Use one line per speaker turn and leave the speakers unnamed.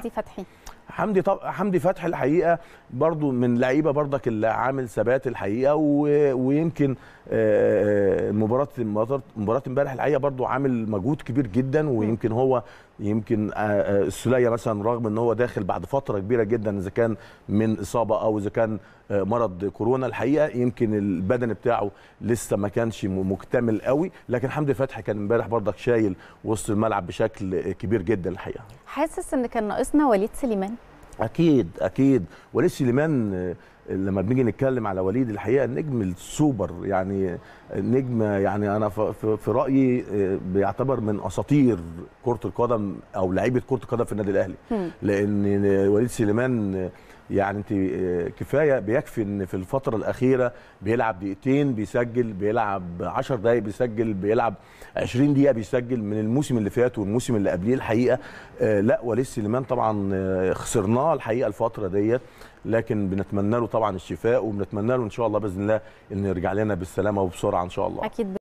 عندي فتحي
حمدي طب حمدي فتحي الحقيقه برضو من لعيبه برضك اللي عامل ثبات الحقيقه و... ويمكن مباراه مباراه امبارح الحقيقه برضو عامل مجهود كبير جدا ويمكن هو يمكن السليه مثلا رغم ان هو داخل بعد فتره كبيره جدا اذا كان من اصابه او اذا كان مرض كورونا الحقيقه يمكن البدن بتاعه لسه ما كانش مكتمل قوي لكن حمدي فتحي كان امبارح برضك شايل وسط الملعب بشكل كبير جدا الحقيقه
حاسس ان كان ناقصنا وليد سليمان
اكيد اكيد وليد سليمان آه، لما بنيجي نتكلم على وليد الحقيقه النجم السوبر يعني نجم يعني انا في رايي آه، بيعتبر من اساطير كره القدم او لعيبه كره القدم في النادي الاهلي لان آه، وليد سليمان يعني انت آه، كفايه بيكفي ان في الفتره الاخيره بيلعب دقيقتين بيسجل بيلعب 10 دقائق بيسجل بيلعب 20 دقيقه بيسجل من الموسم اللي فات والموسم اللي قبليه الحقيقه آه، لا وليد سليمان طبعا آه، خسرناه الحقيقه الفتره ديت لكن بنتمنى له طبعا الشفاء وبنتمنى له ان شاء الله باذن الله انه يرجع لنا بالسلامه وبسرعه ان شاء الله
اكيد